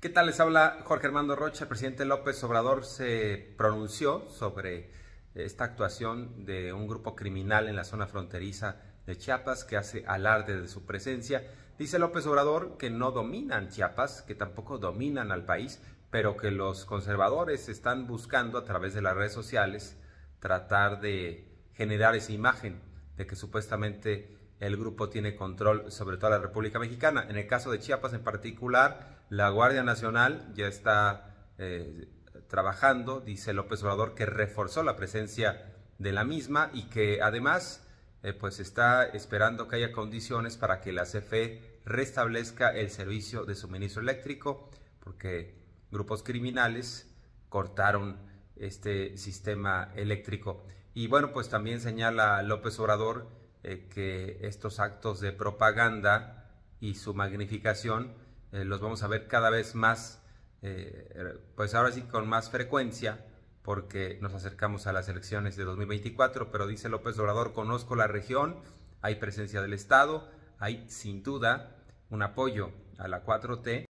¿Qué tal? Les habla Jorge Armando Rocha. El presidente López Obrador se pronunció sobre esta actuación de un grupo criminal en la zona fronteriza de Chiapas que hace alarde de su presencia. Dice López Obrador que no dominan Chiapas, que tampoco dominan al país, pero que los conservadores están buscando a través de las redes sociales tratar de generar esa imagen de que supuestamente el grupo tiene control sobre toda la República Mexicana. En el caso de Chiapas en particular, la Guardia Nacional ya está eh, trabajando, dice López Obrador, que reforzó la presencia de la misma y que además eh, pues está esperando que haya condiciones para que la CFE restablezca el servicio de suministro eléctrico, porque grupos criminales cortaron este sistema eléctrico. Y bueno, pues también señala López Obrador eh, que estos actos de propaganda y su magnificación eh, los vamos a ver cada vez más, eh, pues ahora sí con más frecuencia, porque nos acercamos a las elecciones de 2024, pero dice López Obrador, conozco la región, hay presencia del Estado, hay sin duda un apoyo a la 4T.